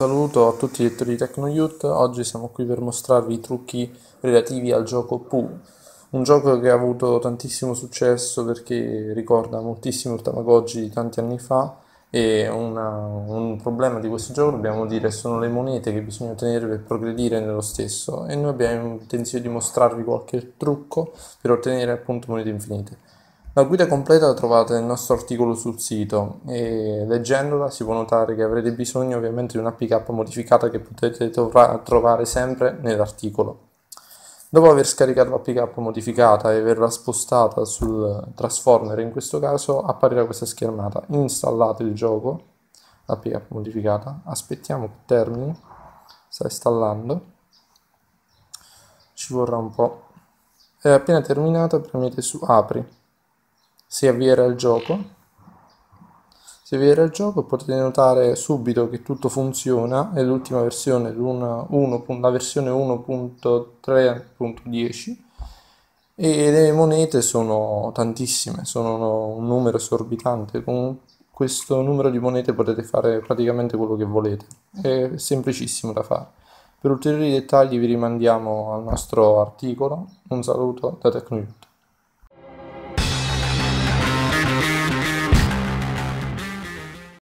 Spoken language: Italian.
Saluto a tutti i lettori di TecnoYouth, oggi siamo qui per mostrarvi i trucchi relativi al gioco Pooh, un gioco che ha avuto tantissimo successo perché ricorda moltissimo il Tamagotchi di tanti anni fa e una, un problema di questo gioco dobbiamo dire sono le monete che bisogna ottenere per progredire nello stesso e noi abbiamo intenzione di mostrarvi qualche trucco per ottenere appunto monete infinite. La guida completa la trovate nel nostro articolo sul sito e leggendola si può notare che avrete bisogno ovviamente di una pick-up modificata che potete trovare sempre nell'articolo. Dopo aver scaricato la pick-up modificata e averla spostata sul Transformer in questo caso apparirà questa schermata. Installate il gioco, la pick-up modificata, aspettiamo che termini, sta installando, ci vorrà un po'. E appena terminata premete su apri si avvierà il gioco. Se avvierà il gioco potete notare subito che tutto funziona, è l'ultima versione, la versione 1.3.10 e le monete sono tantissime, sono un numero esorbitante, con questo numero di monete potete fare praticamente quello che volete, è semplicissimo da fare. Per ulteriori dettagli vi rimandiamo al nostro articolo, un saluto da Tecnoyut.